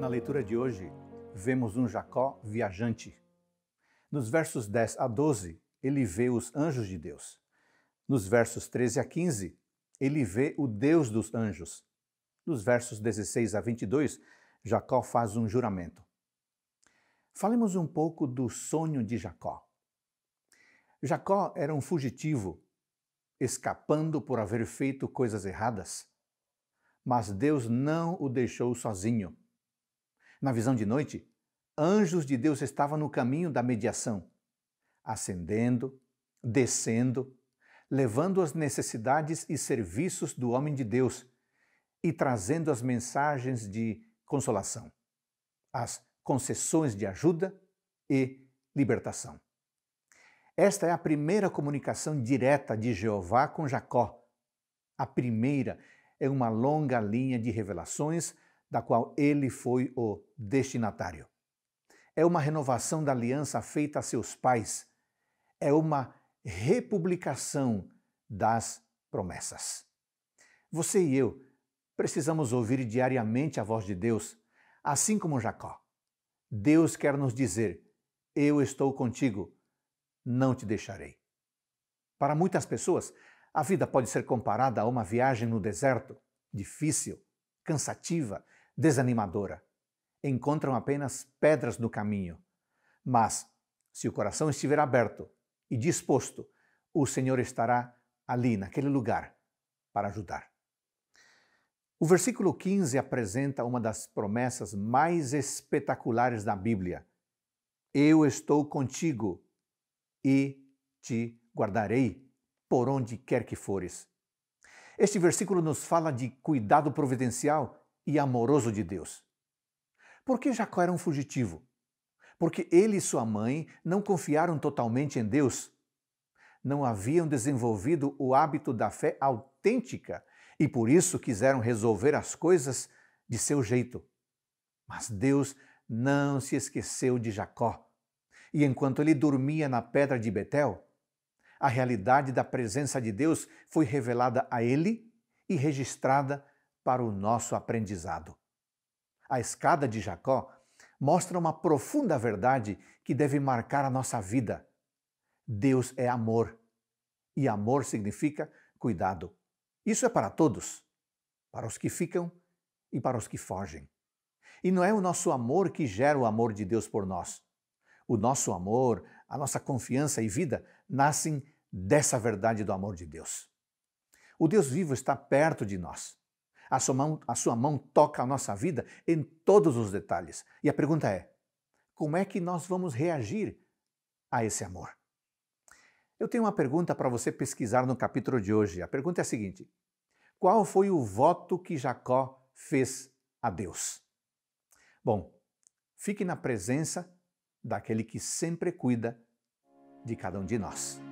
Na leitura de hoje, vemos um Jacó viajante. Nos versos 10 a 12, ele vê os anjos de Deus. Nos versos 13 a 15, ele vê o Deus dos anjos. Nos versos 16 a 22, Jacó faz um juramento. Falemos um pouco do sonho de Jacó. Jacó era um fugitivo, escapando por haver feito coisas erradas. Mas Deus não o deixou sozinho. Na visão de noite, anjos de Deus estavam no caminho da mediação, ascendendo, descendo, levando as necessidades e serviços do homem de Deus e trazendo as mensagens de consolação, as concessões de ajuda e libertação. Esta é a primeira comunicação direta de Jeová com Jacó. A primeira é uma longa linha de revelações da qual ele foi o destinatário. É uma renovação da aliança feita a seus pais. É uma republicação das promessas. Você e eu precisamos ouvir diariamente a voz de Deus, assim como Jacó. Deus quer nos dizer: Eu estou contigo, não te deixarei. Para muitas pessoas, a vida pode ser comparada a uma viagem no deserto, difícil, cansativa, desanimadora. Encontram apenas pedras no caminho. Mas, se o coração estiver aberto e disposto, o Senhor estará ali, naquele lugar, para ajudar. O versículo 15 apresenta uma das promessas mais espetaculares da Bíblia. Eu estou contigo e te guardarei por onde quer que fores. Este versículo nos fala de cuidado providencial e amoroso de Deus. Por que Jacó era um fugitivo? Porque ele e sua mãe não confiaram totalmente em Deus. Não haviam desenvolvido o hábito da fé autêntica e por isso quiseram resolver as coisas de seu jeito. Mas Deus não se esqueceu de Jacó. E enquanto ele dormia na pedra de Betel, a realidade da presença de Deus foi revelada a ele e registrada para o nosso aprendizado. A escada de Jacó mostra uma profunda verdade que deve marcar a nossa vida. Deus é amor. E amor significa cuidado. Isso é para todos, para os que ficam e para os que fogem. E não é o nosso amor que gera o amor de Deus por nós. O nosso amor, a nossa confiança e vida nascem dessa verdade do amor de Deus. O Deus vivo está perto de nós. A sua, mão, a sua mão toca a nossa vida em todos os detalhes. E a pergunta é: como é que nós vamos reagir a esse amor? Eu tenho uma pergunta para você pesquisar no capítulo de hoje. A pergunta é a seguinte: Qual foi o voto que Jacó fez a Deus? Bom, fique na presença daquele que sempre cuida de cada um de nós.